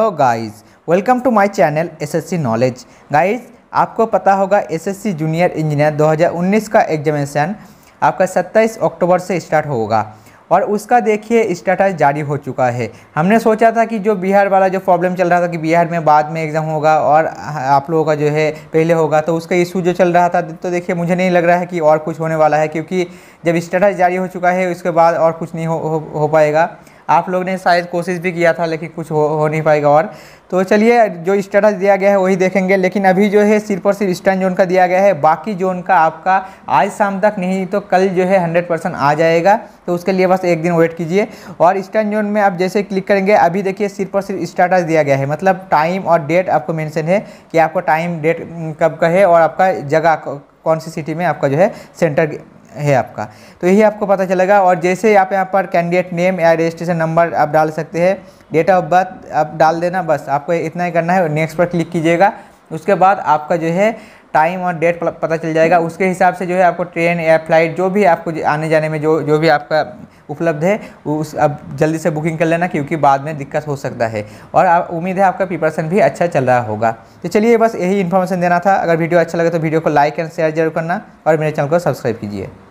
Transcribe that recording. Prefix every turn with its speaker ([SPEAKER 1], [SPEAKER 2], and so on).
[SPEAKER 1] hello guys welcome to my channel SSC knowledge guys आपको पता होगा एसएससी जूनियर इंजीनियर 2019 का एग्जामिनेशन आपका 27 अक्टूबर से स्टार्ट होगा और उसका देखिए स्टेटस जारी हो चुका है हमने सोचा था कि जो बिहार वाला जो प्रॉब्लम चल रहा था कि बिहार में बाद में एग्ज़ाम होगा और आप लोगों का जो है पहले होगा तो उसका इशू जो चल रहा था तो देखिए मुझे नहीं लग रहा है कि और कुछ होने वाला है क्योंकि जब स्टेटस जारी हो चुका है उसके बाद और कुछ नहीं हो, हो, हो पाएगा आप लोग ने शायद कोशिश भी किया था लेकिन कुछ हो, हो नहीं पाएगा और तो चलिए जो स्टेटस दिया गया है वही देखेंगे लेकिन अभी जो है सिर्फ और सिर्फ ईस्टर्न जोन का दिया गया है बाकी जोन का आपका आज शाम तक नहीं तो कल जो है हंड्रेड परसेंट आ जाएगा तो उसके लिए बस एक दिन वेट कीजिए और ईस्टर्न जोन में आप जैसे क्लिक करेंगे अभी देखिए सिर्फ और सिर्फ स्टेटस दिया गया है मतलब टाइम और डेट आपको मैंशन है कि आपको टाइम डेट कब का है और आपका जगह कौन सी सिटी में आपका जो है सेंटर है आपका तो यही आपको पता चलेगा और जैसे आप यहाँ पर कैंडिडेट नेम या रजिस्ट्रेशन नंबर आप डाल सकते हैं डेट ऑफ बर्थ आप डाल देना बस आपको इतना ही करना है नेक्स्ट पर क्लिक कीजिएगा उसके बाद आपका जो है टाइम और डेट पता चल जाएगा उसके हिसाब से जो है आपको ट्रेन या फ्लाइट जो भी आपको आने जाने में जो जो भी आपका उपलब्ध है उस अब जल्दी से बुकिंग कर लेना क्योंकि बाद में दिक्कत हो सकता है और उम्मीद है आपका प्रिपरेशन भी अच्छा चल रहा होगा तो चलिए बस यही इन्फॉर्मेशन देना था अगर वीडियो अच्छा लगे तो वीडियो को लाइक एंड शेयर जरूर करना और मेरे चैनल को सब्सक्राइब कीजिए